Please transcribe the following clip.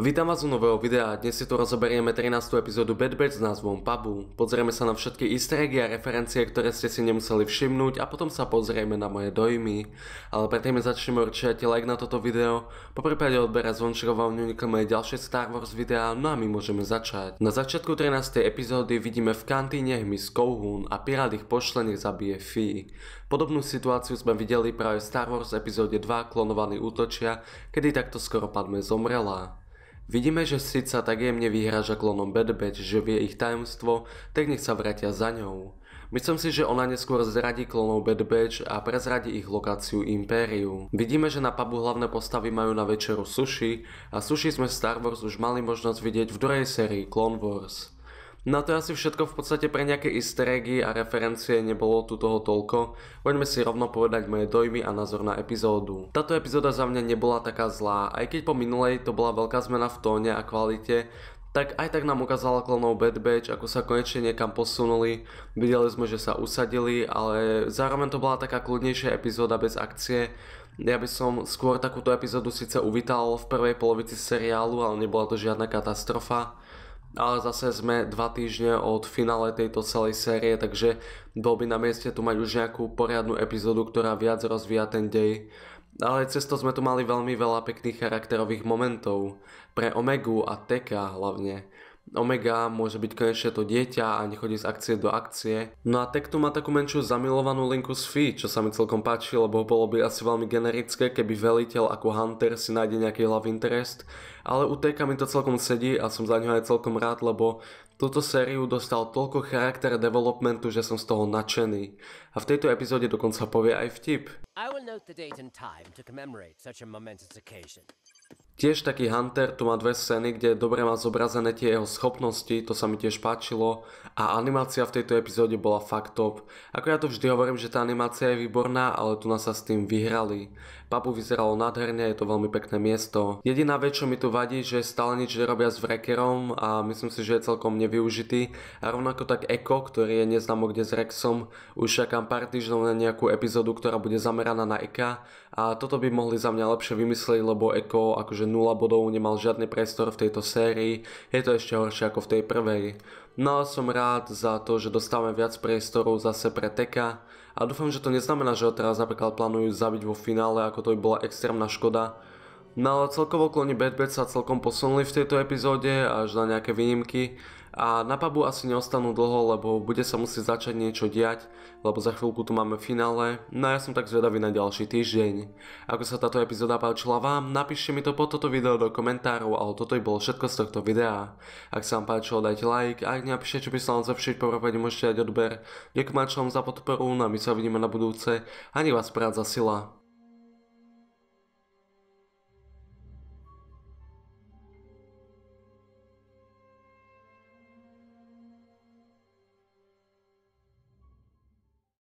Vítam vás u nového videa, dnes si tu rozoberieme 13. epizódu Bad Batch s názvom Pabu. Pozrieme sa na všetky easter eggy a referencie, ktoré ste si nemuseli všimnúť a potom sa pozrieme na moje dojmy. Ale predtým začneme určite like na toto video, po prípade odbera zvončka vám neunikli moje ďalšie Star Wars videá, no a my môžeme začať. Na začiatku 13. epizódy vidíme v kantíne hmyz Kouhun a pirát ich nech zabije Fi. Podobnú situáciu sme videli práve v Star Wars epizóde 2 klonovaný útočia, kedy takto skoro padme zomrela. Vidíme, že Sid sa tak jemne vyhráža klonom Bad Batch, že vie ich tajomstvo, tak nech sa vrátia za ňou. Myslím si, že ona neskôr zradí klonov Bad Batch a prezradí ich lokáciu Impériu. Vidíme, že na pubu hlavné postavy majú na večeru sushi a sushi sme v Star Wars už mali možnosť vidieť v druhej sérii Clone Wars. No to je asi všetko v podstate pre nejaké easter eggy a referencie nebolo tu toho toľko. Poďme si rovno povedať moje dojmy a názor na epizódu. Táto epizóda za mňa nebola taká zlá, aj keď po minulej to bola veľká zmena v tóne a kvalite, tak aj tak nám ukázala klonov Bad Batch, ako sa konečne niekam posunuli. Videli sme, že sa usadili, ale zároveň to bola taká kľudnejšia epizóda bez akcie. Ja by som skôr takúto epizódu síce uvítal v prvej polovici seriálu, ale nebola to žiadna katastrofa ale zase sme dva týždne od finále tejto celej série, takže bol by na mieste tu mať už nejakú poriadnu epizódu, ktorá viac rozvíja ten dej. Ale cez to sme tu mali veľmi veľa pekných charakterových momentov. Pre Omegu a Teka hlavne. Omega môže byť konečne to dieťa a nechodí z akcie do akcie. No a Tektu má takú menšiu zamilovanú linku s Fi, čo sa mi celkom páči, lebo bolo by asi veľmi generické, keby veliteľ ako Hunter si nájde nejaký love interest, ale u Teka mi to celkom sedí a som za ňo aj celkom rád, lebo Túto sériu dostal toľko charakter developmentu, že som z toho nadšený. A v tejto epizóde dokonca povie aj vtip. I will note the date and time to commemorate such a momentous occasion. Tiež taký Hunter tu má dve scény, kde dobre má zobrazené tie jeho schopnosti, to sa mi tiež páčilo a animácia v tejto epizóde bola fakt top. Ako ja to vždy hovorím, že tá animácia je výborná, ale tu nás sa s tým vyhrali. Papu vyzeralo nádherne, je to veľmi pekné miesto. Jediná vec, čo mi tu vadí, že stále nič nerobia s Wreckerom a myslím si, že je celkom nevyužitý. A rovnako tak Eko, ktorý je neznámo kde s Rexom, už čakám pár týždňov na nejakú epizódu, ktorá bude zameraná na Eka a toto by mohli za mňa lepšie vymyslieť, lebo Eko akože že 0 bodov nemal žiadny priestor v tejto sérii, je to ešte horšie ako v tej prvej. No a som rád za to, že dostávame viac priestorov zase pre Teka a dúfam, že to neznamená, že ho teraz napríklad plánujú zabiť vo finále, ako to by bola extrémna škoda. No ale celkovo kloni Bad Bad sa celkom posunuli v tejto epizóde až na nejaké výnimky a na pubu asi neostanú dlho, lebo bude sa musieť začať niečo diať, lebo za chvíľku tu máme finále, no ja som tak zvedavý na ďalší týždeň. Ako sa táto epizóda páčila vám, napíšte mi to pod toto video do komentárov, ale toto je bolo všetko z tohto videa. Ak sa vám páčilo, dajte like, a ak napíšte, čo by sa vám zlepšiť, porovnať môžete dať odber. Ďakujem vám za podporu, no a my sa vidíme na budúce a nech vás práca sila.